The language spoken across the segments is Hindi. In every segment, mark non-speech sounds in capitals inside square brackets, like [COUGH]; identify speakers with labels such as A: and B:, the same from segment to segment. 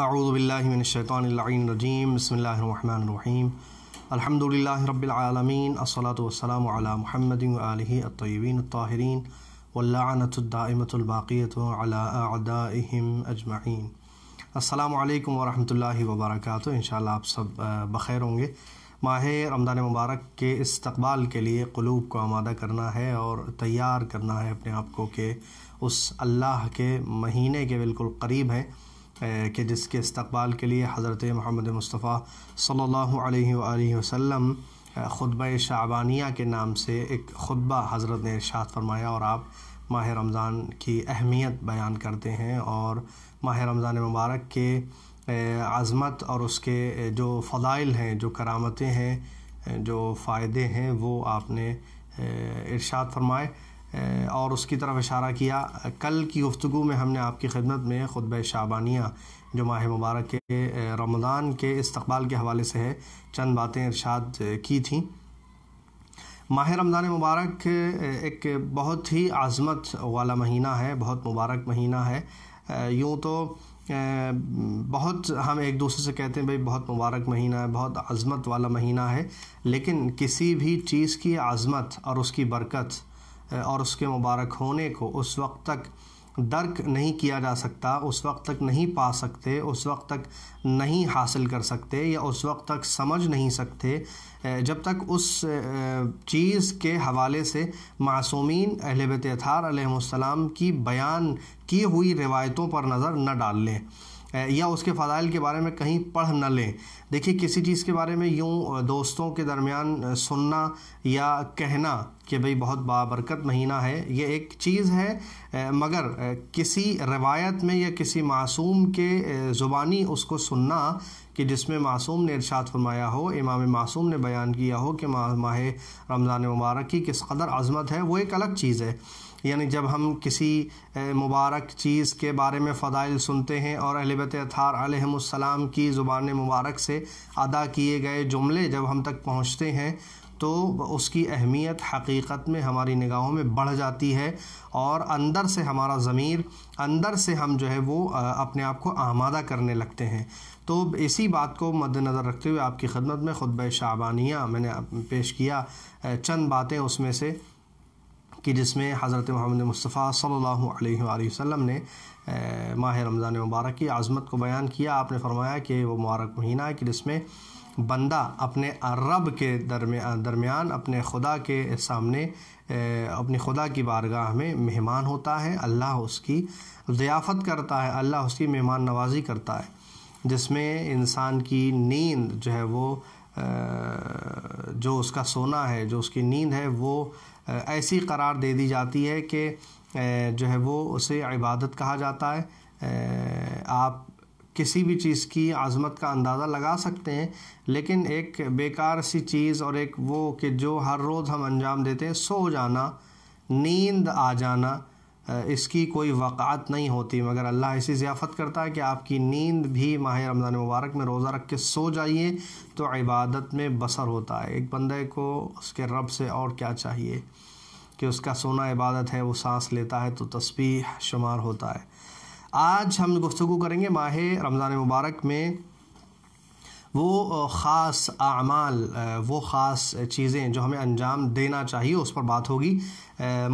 A: अरुबिल्लिनशैतरजीम बसमीम अलहमदिल्ला रबालमीन असलातम महमदिन अतयबीन ताहरीन अजमाइन असलकम वरहि वबरक इन आप सब बखैर होंगे माह रमज़ान मुबारक के इस्तबाल के लिए क़लूब को आमादा करना है और तैयार करना है अपने आप को कि उस अल्लाह के महीने के बिल्कुल करीब हैं कि जिसके इस्तबाल के लिए हज़रत महमद मुस्तफ़ा सल्हम ख़ुतब शाबानिया के नाम से एक खुतबा हज़रत ने इर्शाद फरमाया और आप माह रमज़ान की अहमियत बयान करते हैं और माह रमज़ान मुबारक के आज़मत और उसके जो फ़दाइल हैं जो करामतें हैं जो फ़ायदे हैं वो आपने इर्शाद फरमाए और उसकी तरफ इशारा किया कल की गुफ्तु में हमने आपकी खिदमत में खुतब शाबानिया जो माह मुबारक के रमज़ान के इस्तबाल के हवाले से है चंद बातें इरशाद की थी माह रमज़ान मुबारक एक बहुत ही आज़मत वाला महीना है बहुत मुबारक महीना है यूँ तो बहुत हम एक दूसरे से कहते हैं भाई बहुत मुबारक महीना है बहुत आज़मत वाला महीना है लेकिन किसी भी चीज़ की आज़मत और उसकी बरकत और उसके मुबारक होने को उस वक्त तक दर्क नहीं किया जा सकता उस वक्त तक नहीं पा सकते उस वक्त तक नहीं हासिल कर सकते या उस वक्त तक समझ नहीं सकते जब तक उस चीज़ के हवाले से मासूमिन अहबार की बयान की हुई रिवायतों पर नज़र न डाल लें या उसके फ़दाइल के बारे में कहीं पढ़ न लें देखिए किसी चीज़ के बारे में यूँ दोस्तों के दरमियान सुनना या कहना कि भाई बहुत बाबरकत महीना है ये एक चीज़ है मगर किसी रवायत में या किसी मासूम के ज़ुबानी उसको सुनना कि जिसमें मासूम ने इरशाद फरमाया हो इमाम मासूम ने बयान किया हो कि माह रमज़ान मुबारक की किस कदर अजमत है वो एक अलग चीज़ है यानी जब हम किसी मुबारक चीज़ के बारे में फ़दाइल सुनते हैं और अहलबत अथारसम की ज़ुबान मुबारक से अदा किए गए जुमले जब हम तक पहुँचते हैं तो उसकी अहमियत हकीकत में हमारी निगाहों में बढ़ जाती है और अंदर से हमारा ज़मीर अंदर से हम जो है वो अपने आप को आमादा करने लगते हैं तो इसी बात को मद्दनज़र रखते हुए आपकी खदमत में खुतब शाबानिया मैंने पेश किया चंद बातें उसमें से कि जिसमें हज़रत मोहम्मद मुस्तफ़ा सल्लल्लाहु अलैहि वसल्लम ने माह रमज़ान मुबारक की आज़मत को बयान किया आपने फरमाया कि वो मुबारक महीना है कि जिसमें बंदा अपने रब के दरमिया दरमियान अपने खुदा के सामने अपने खुदा की बारगाह में मेहमान होता है अल्लाह उसकी ज़ियाफ़त करता है अल्लाह उसकी मेहमान नवाजी करता है जिसमें इंसान की नींद जो है वो जो उसका सोना है जो उसकी नींद है वो ऐसी करार दे दी जाती है कि जो है वो उसे इबादत कहा जाता है आप किसी भी चीज़ की आज़मत का अंदाज़ा लगा सकते हैं लेकिन एक बेकार सी चीज़ और एक वो कि जो हर रोज़ हम अंजाम देते हैं सो जाना नींद आ जाना इसकी कोई वक़ात नहीं होती मगर अल्लाह ऐसी ज़ियाफ़त करता है कि आपकी नींद भी माह रमज़ान मुबारक में रोज़ा रख के सो जाइए तो इबादत में बसर होता है एक बंदे को उसके रब से और क्या चाहिए कि उसका सोना इबादत है वो सांस लेता है तो तस्वीर शुमार होता है आज हम गुफ्तु करेंगे माह रमज़ान मुबारक में वो ख़ास अमाल वो ख़ास चीज़ें जो हमें अंजाम देना चाहिए उस पर बात होगी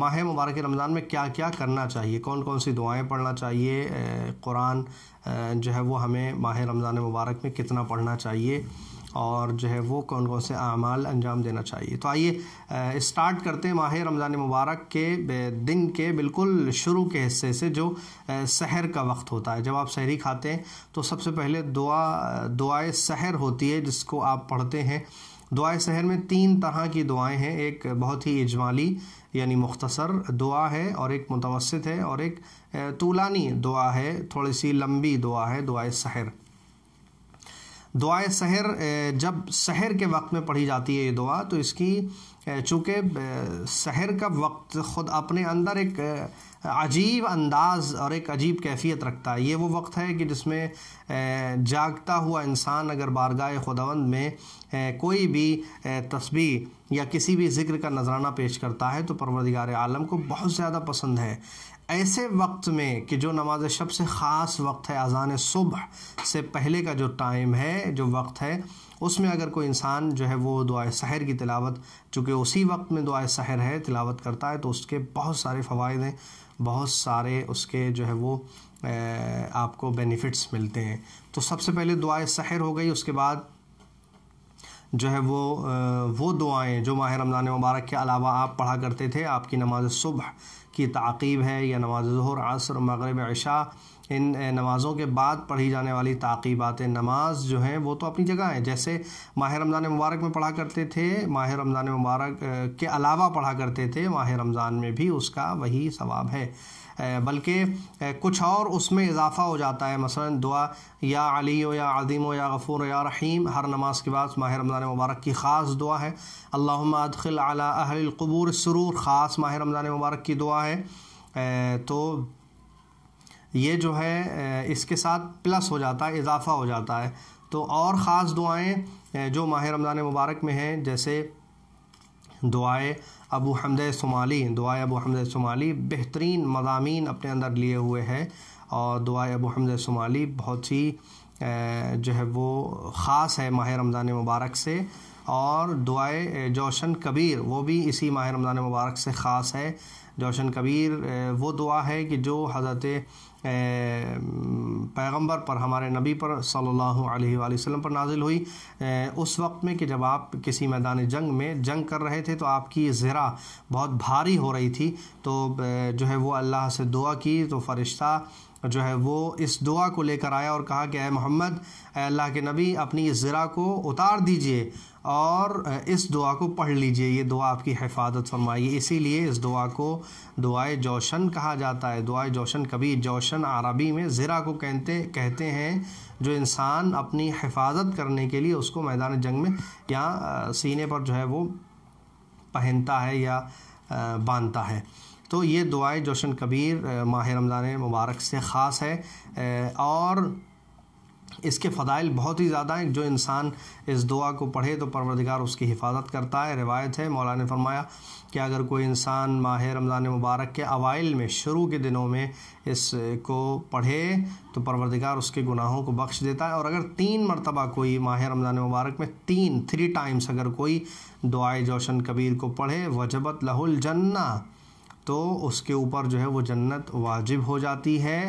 A: माह मुबारक रमज़ान में क्या क्या करना चाहिए कौन कौन सी दुआएं पढ़ना चाहिए कुरान जो है वो हमें माह रमज़ान मुबारक में कितना पढ़ना चाहिए और जो है वो कौन कौन से अमाल अंजाम देना चाहिए तो आइए स्टार्ट करते हैं माह रमज़ान मुबारक के दिन के बिल्कुल शुरू के हिस्से से जो सहर का वक्त होता है जब आप शहरी खाते हैं तो सबसे पहले दुआ दुआए सहर होती है जिसको आप पढ़ते हैं दुआए सहर में तीन तरह की दुआएं हैं एक बहुत ही इजमाली यानी मुख्तसर दुआ है और एक मुतवसत है और एक तूलानी दुआ है थोड़ी सी लंबी दुआ है दुआए सहर दुआ सहर जब शहर के वक्त में पढ़ी जाती है ये दुआ तो इसकी चूँकि शहर का वक्त ख़ुद अपने अंदर एक अजीब अंदाज और एक अजीब कैफियत रखता है ये वो वक्त है कि जिसमें जागता हुआ इंसान अगर बारगाह खुदावंद में कोई भी तस्वीर या किसी भी ज़िक्र का नजराना पेश करता है तो परवरदिगार आलम को बहुत ज़्यादा पसंद है ऐसे वक्त में कि जो नमाज शब से ख़ास वक्त है अजान सुबह से पहले का जो टाइम है जो वक्त है उसमें अगर कोई इंसान जो है वो दुआ सहर की तिलावत चूँकि उसी वक्त में दुआ सहर है तिलावत करता है तो उसके बहुत सारे फ़वाद हैं बहुत सारे उसके जो है वो आपको बेनिफिट्स मिलते हैं तो सबसे पहले दुआ सहर हो गई उसके बाद जो है वो वो दुआएं जो माह रमज़ान मुबारक के अलावा आप पढ़ा करते थे आपकी नमाज सुबह की तकीब है या नमाज असर मगरब अशा इन नमाज़ों के बाद पढ़ी जाने वाली ताक़ीबात नमाज जो हैं वो तो अपनी जगह हैं जैसे माह रमज़ान मुबारक में पढ़ा करते थे माह रमज़ान मुबारक के अलावा पढ़ा करते थे माह रमज़ान में भी उसका वही सवाब है बल्कि कुछ और उसमें इजाफ़ा हो जाता है मसला दुआ या अली हो या अदीम हो या गफ़ूर या रहीम हर नमाज के बाद माह रमज़ान मुबारक की ख़ास दुआ है अल्लाह अदखिल अला अहलकबूर सरूर ख़ास माह रमज़ान मुबारक की दुआ है तो ये जो है इसके साथ प्लस हो जाता है इजाफा हो जाता है तो और ख़ास दुआएं जो माह रमज़ान मुबारक में हैं जैसे दुआए अबू हमद शुमाली दुआए अबू हमद शुमाली बेहतरीन मजामी अपने अंदर लिए हुए हैं और दुआए अबू हमद शुमाली बहुत ही जो है वो ख़ास है माह रमज़ान मुबारक से और दुआए जोशन कबीर वो भी इसी माह रमज़ान मुबारक से ख़ास है जोशन कबीर वो दुआ है कि जो हज़रत पैगंबर पर हमारे नबी पर सल्लल्लाहु अलैहि वसल्लम पर नाजिल हुई उस वक्त में कि जब आप किसी मैदान जंग में जंग कर रहे थे तो आपकी ज़रा बहुत भारी हो रही थी तो जो है वो अल्लाह से दुआ की तो फ़रिश्ता जो है वो इस दुआ को लेकर आया और कहा कि ए मोहम्मद अल्लाह के नबी अपनी इस ज़रा को उतार दीजिए और इस दुआ को पढ़ लीजिए ये दुआ आपकी हिफाजत फरमाइए इसीलिए इस दुआ को दुआए जोशन कहा जाता है दुआए जोशन कभी जोशन अरबी में ज़रा को कहते कहते हैं जो इंसान अपनी हिफाजत करने के लिए उसको मैदान जंग में या सीने पर जो है वो पहनता है या बांधता है तो ये दुआए जोशन कबीर माह रमज़ान मुबारक से ख़ास है और इसके फ़दाइल बहुत ही ज़्यादा हैं जो इंसान इस दुआ को पढ़े तो परवरदिगार उसकी हिफाजत करता है रिवायत है मौलाना ने फरमाया कि अगर कोई इंसान माह रमज़ान मुबारक के अवाइल में शुरू के दिनों में इस को पढ़े तो परवरदिगार उसके गुनाहों को बख्श देता है और अगर तीन मरतबा कोई माह रमज़ान मुबारक में तीन थ्री टाइम्स अगर कोई दुआ जोशन कबीर को पढ़े वजबत लहुल जन्ना तो उसके ऊपर जो है वो जन्नत वाजिब हो जाती है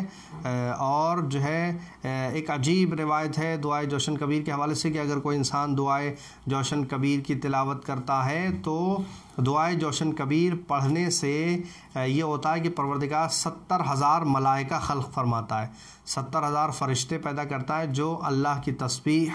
A: और जो है एक अजीब रिवायत है दुआए जोशन कबीर के हवाले से कि अगर कोई इंसान दुआए जोशन कबीर की तिलावत करता है तो दुआए जोशन कबीर पढ़ने से ये होता है कि परवरदिगार सत्तर हज़ार मलाइका ख़ल़ फरमाता है सत्तर हज़ार फरिश्ते पैदा करता है जो अल्लाह की तस्वीर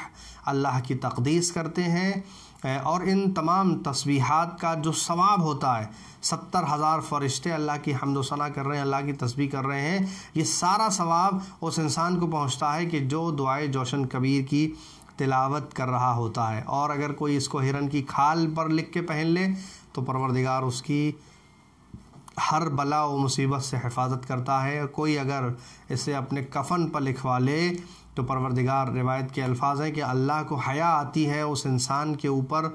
A: अल्लाह की तकदीस करते हैं और इन तमाम तस्बीहात का जो सवाब होता है सत्तर हज़ार फ़रिश्ते अल्लाह की हमदोसना कर रहे हैं अल्लाह की तस्बी कर रहे हैं ये सारा सवाब उस इंसान को पहुँचता है कि जो दुआए जोशन कबीर की तिलावत कर रहा होता है और अगर कोई इसको हिरन की खाल पर लिख के पहन ले तो परवरदिगार उसकी हर बला व मुसीबत से हिफाजत करता है कोई अगर इसे अपने कफन पर लिखवा ले तो परवरदिगार रिवायत के अल्फाज है कि अल्लाह को हया आती है उस इंसान के ऊपर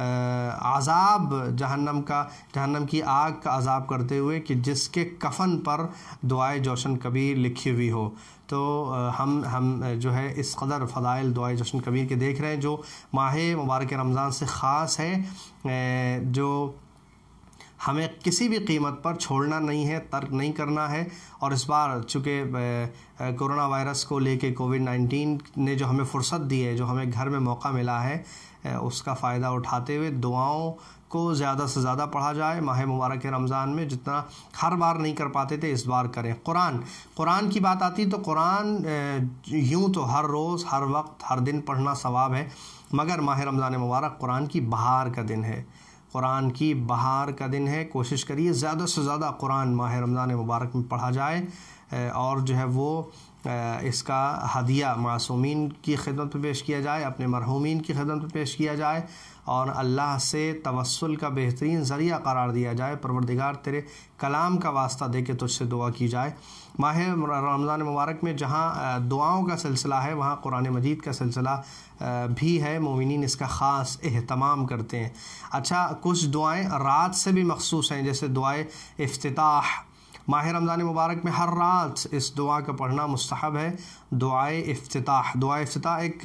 A: आज़ाब जहन्नम का जहन्नम की आग का अजाब करते हुए कि जिसके कफन पर दुआए जोशन कबीर लिखी हुई हो तो हम हम जो है इस कदर फ़दाइल दुआए जोशन कबीर के देख रहे हैं जो माह मुबारक रमज़ान से ख़ास है जो हमें किसी भी कीमत पर छोड़ना नहीं है तर्क नहीं करना है और इस बार चूँकि कोरोना वायरस को लेके कोविड नाइन्टीन ने जो हमें फुर्सत दी है जो हमें घर में मौका मिला है उसका फ़ायदा उठाते हुए दुआओं को ज़्यादा से ज़्यादा पढ़ा जाए माह मुबारक रमज़ान में जितना हर बार नहीं कर पाते थे इस बार करें कुरान कुरान की बात आती तो कुरान यूँ तो हर रोज़ हर वक्त हर दिन पढ़ना सवाब है मगर माह रमज़ान मुबारक कुरान की बहार का दिन है कुरान की बहार का दिन है कोशिश करिए ज़्यादा से ज़्यादा कुरान माह रमज़ान मुबारक में पढ़ा जाए और जो है वो इसका हदिया मासूमीन की खिदमत पर पेश किया जाए अपने मरहूमिन की खिदमत पर पेश किया जाए और अल्लाह से तवसल का बेहतरीन ज़रिया करार दिया जाए परवरदिगार तेरे कलाम का वास्ता दे के तुझसे दुआ की जाए माह रमज़ान मुबारक में जहाँ दुआओं का सिलसिला है वहाँ कुरान मजीद का सिलसिला भी है मोमिन इसका ख़ास अहतमाम करते हैं अच्छा कुछ दुआएँ रात से भी मखसूस हैं जैसे दुआएं अफ्ताह माह रमज़ान मुबारक में हर रात इस दुआ का पढ़ना मस्तहब है दुआए अफ्ताह दुआ अफ्ताह एक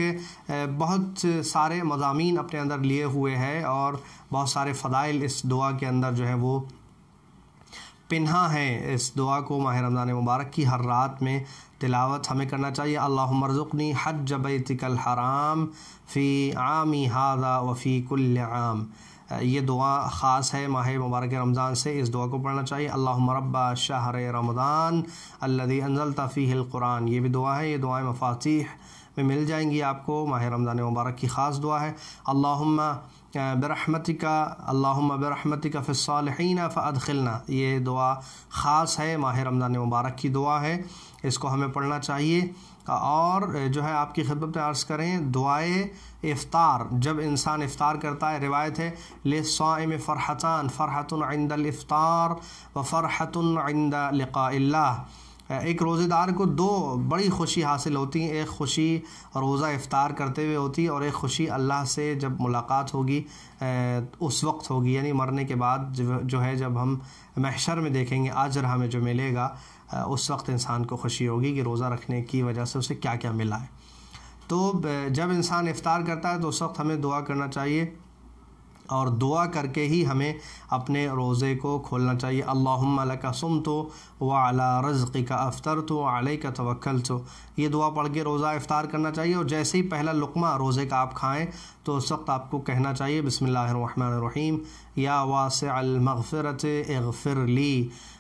A: बहुत सारे मजामी अपने अंदर लिए हुए है और बहुत सारे फ़दाइल इस दुआ के अंदर जो है वो पिन्हा है इस दुआ को माह रमज़ान मुबारक की हर रात में तिलावत हमें करना चाहिए अल्लाह मरजुकनी हज बैतिकल हराम फ़ी आमी हादा वफ़ी कुल आम ये दुआ ख़ास है माह मुबारक रमज़ान से इस दुआ को पढ़ना चाहिए अल्लाह मरबा शाह रमदान अल्लादी अनजल तफ़ी कुरान ये भी दुआ है ये दुआएँ मफातीह में मिल जाएंगी आपको माह रमज़ान मुबारक की ख़ास दुआ है अल्लाहुम्मा बरहमतिका अल्लाहुम्मा बरहमतिका फ़िसालहीना फ़दखिलना ये दुआ ख़ास है माह रमज़ान मुबारक की दुआ है इसको हमें पढ़ना चाहिए और जो है आपकी खिदमत में अर्ज़ करें दुआए इफ़ार जब इंसान इफ़ार करता है रिवायत है ले साम फ़रहतान फ़रहतन व फ़रहतन एक रोज़ेदार को दो बड़ी खुशी हासिल होती है एक खुशी रोज़ा इफ़ार करते हुए होती है और एक खुशी अल्लाह से जब मुलाकात होगी उस वक्त होगी यानी मरने के बाद जो है जब हम महशर में देखेंगे रहा हमें जो मिलेगा उस वक्त इंसान को खुशी होगी कि रोज़ा रखने की वजह से उसे क्या क्या मिला है तो जब इंसान इफ़ार करता है तो उस वक्त हमें दुआ करना चाहिए और दुआ करके ही हमें अपने रोज़े को खोलना चाहिए अल्लाहुम्मा का सुम तो व अला रज़ का अफ़तर तो आलय का तवक्ल तो ये दुआ पढ़ के रोज़ा इफ़ार करना चाहिए और जैसे ही पहला लुकमा रोज़े का आप खाएँ तो उस वक्त आपको कहना चाहिए बसमीम या वासमफ़रत एगफ़िर ली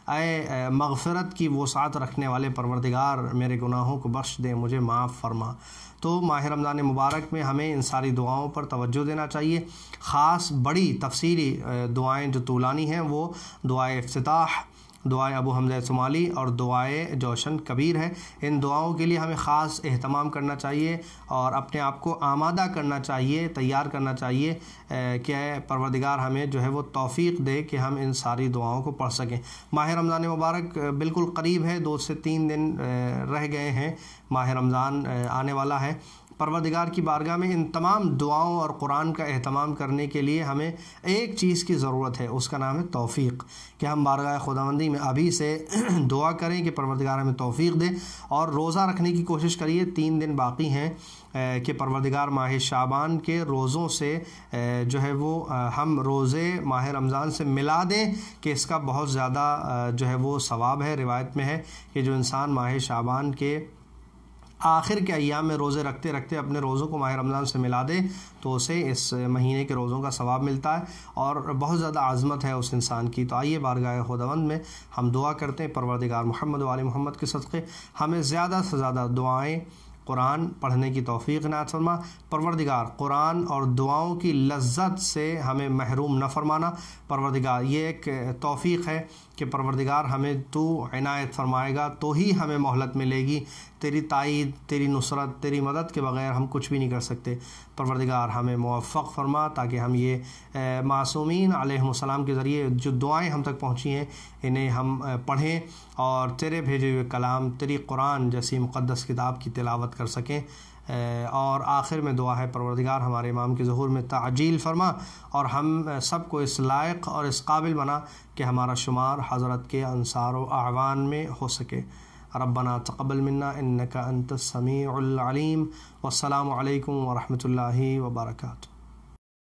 A: अय मगफ़रत की वसात रखने वाले परवरदिगार मेरे गुनाहों को बख्श दें मुझे माफ़ फरमा तो माह रमज़ान मुबारक में हमें इन सारी दुआओं पर तवज्जो देना चाहिए ख़ास बड़ी तफसीली दुआएँ जो तूलानी हैं वो दुआ अफ्ताह दुआए अबू हमजा शुमाली और दुआए जोशन कबीर हैं इन दुआओं के लिए हमें ख़ास अहतमाम करना चाहिए और अपने आप को आमादा करना चाहिए तैयार करना चाहिए कि परवरदिगार हमें जो है वो तोफ़ी दे कि हम इन सारी दुआओं को पढ़ सकें माह रमज़ान मुबारक बिल्कुल करीब है दो से तीन दिन रह गए हैं माह रमज़ान आने वाला है परवदिगार की बारगाह में इन तमाम दुआओं और कुरान का अहतमाम करने के लिए हमें एक चीज़ की ज़रूरत है उसका नाम है तोफ़ी कि हम बारगाह खुदाबंदी में अभी से [CLEARS THROAT] दुआ करें कि परवरदिगार हमें तोफ़ी दें और रोज़ा रखने की कोशिश करिए तीन दिन बाकी हैं कि परवरदिगार माह शाबान के रोज़ों से जो है वो हम रोज़े माह रमज़ान से मिला दें कि इसका बहुत ज़्यादा जो है वो सवाब है रिवायत में है कि जो इंसान माह शाबान के आखिर के अयाम में रोज़े रखते रखते अपने रोज़ों को माह रमज़ान से मिला दे तो उसे इस महीने के रोज़ों का सवाब मिलता है और बहुत ज़्यादा आज़मत है उस इंसान की तो आइए बारगाह खुदावंद में हम दुआ करते हैं परवरदिगार मोहम्मद वाले मोहम्मद के सदक़े हमें ज़्यादा से ज़्यादा दुआएँ कुरान पढ़ने की तोफ़ी ना फरमा परवरदिगार कुरान और दुआओं की लज्जत से हमें महरूम न फरमाना परवरदिगार ये एक तोफ़ी है कि परवरदिगार हमें तो इनायत फरमाएगा तो ही हमें मोहलत मिलेगी तेरी तायद तेरी नुसरत तेरी मदद के बगैर हम कुछ भी नहीं कर सकते परवरदिगार हमें मौफ़ फरमा ताकि हम ये मासूमिन आलम के ज़रिए जो दुआएं हम तक पहुँची हैं इन्हें हम पढ़ें और तेरे भेजे हुए कलाम तेरी कुरान जैसी मुक़दस किताब की तिलावत कर सकें और आखिर में दुआ है परवरदिगार हमारे इमाम के जहूर में ताजील फरमा और हम सबको इस लायक और इस काबिल बना कि हमारा शुमार हज़रत के अनसार वान में हो सके रब्बना तकबल मन्ना इन्नका अंत समीम वसलाम वरहमल वर्का